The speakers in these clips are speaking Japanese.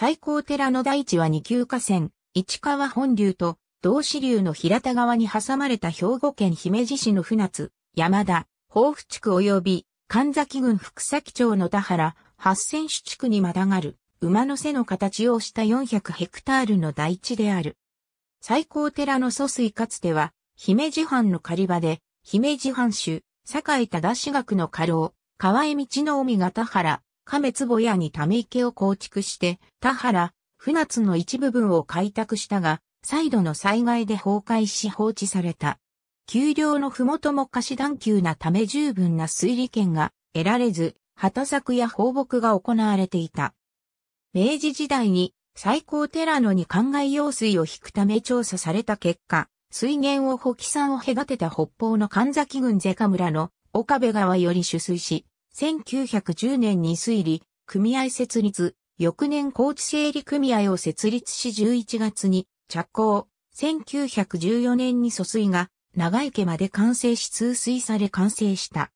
最高寺の大地は二級河川、市川本流と同支流の平田川に挟まれた兵庫県姫路市の船津、山田、豊府地区及び神崎郡福崎町の田原、八千種地区にまたがる、馬の背の形をした400ヘクタールの大地である。最高寺の疎水かつては、姫路藩の狩場で、姫路藩主、堺忠志学の家老、河合道の海が田原、亀坪屋にため池を構築して、田原、船津の一部分を開拓したが、再度の災害で崩壊し放置された。丘陵の麓も貸し段級なため十分な水利権が得られず、畑作や放牧が行われていた。明治時代に最高寺野に灌漑用水を引くため調査された結果、水源を機山を隔てた北方の神崎郡ゼカ村の岡部川より取水し、1910年に推理、組合設立、翌年高知整理組合を設立し11月に着工、1914年に疎水が長池まで完成し通水され完成した。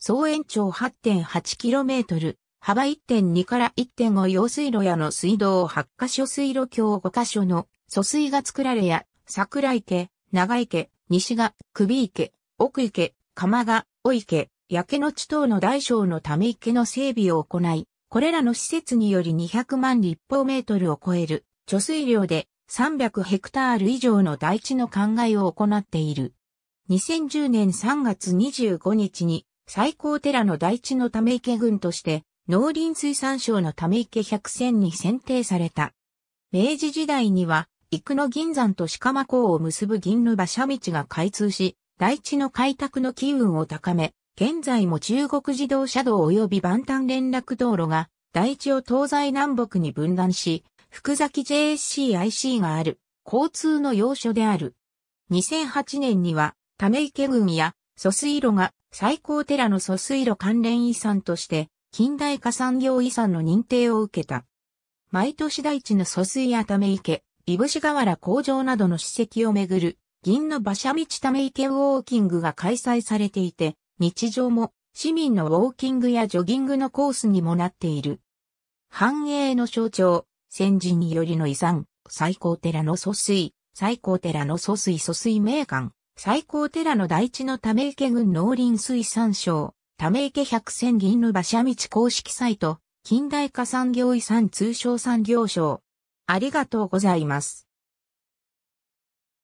総延長 8.8km、幅1.2から1.5用水路やの水道8カ所水路橋5カ所の疎水が作られや、桜池、長池、西が、首池、奥池、釜が、尾池、焼け野地等の大小のため池の整備を行い、これらの施設により200万立方メートルを超える貯水量で300ヘクタール以上の大地の灌漑を行っている。2010年3月25日に最高寺の大地のため池群として農林水産省のため池100選に選定された。明治時代には、幾野銀山と鹿間港を結ぶ銀の馬車道が開通し、大地の開拓の機運を高め、現在も中国自動車道及び万端連絡道路が、台地を東西南北に分断し、福崎 JSCIC がある、交通の要所である。2008年には、ため池郡や、疎水路が最高寺の疎水路関連遺産として、近代化産業遺産の認定を受けた。毎年大地の疎水やため池、いぶし河原工場などの史跡をめぐる、銀の馬車道ため池ウォーキングが開催されていて、日常も市民のウォーキングやジョギングのコースにもなっている。繁栄の象徴、先人によりの遺産、最高寺の疎水、最高寺の疎水疎水名館、最高寺の大地のため池郡農林水産省、ため池百選銀の馬車道公式サイト、近代化産業遺産通称産業省。ありがとうございます。